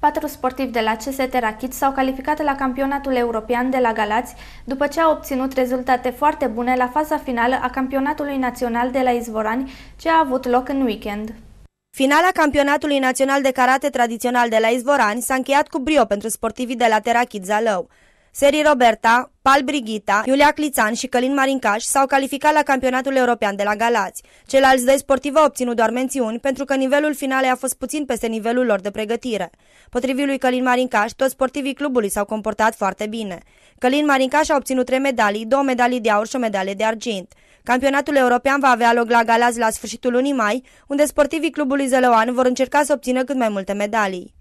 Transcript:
Patru sportivi de la CST Rachid s-au calificat la campionatul european de la Galați după ce au obținut rezultate foarte bune la faza finală a campionatului național de la Izvorani, ce a avut loc în weekend. Finala campionatului național de karate tradițional de la Izvorani s-a încheiat cu brio pentru sportivii de la Terachid Zalău. Seri Roberta, Pal Brighita, Iulia Clițan și Călin Marincaș s-au calificat la campionatul european de la Galați. Celalți doi sportivi au obținut doar mențiuni pentru că nivelul finale a fost puțin peste nivelul lor de pregătire. Potrivit lui Călin Marincaș, toți sportivii clubului s-au comportat foarte bine. Călin Marincaș a obținut trei medalii, două medalii de aur și o medalie de argint. Campionatul european va avea loc la Galați la sfârșitul lunii mai, unde sportivii clubului Zălăoan vor încerca să obțină cât mai multe medalii.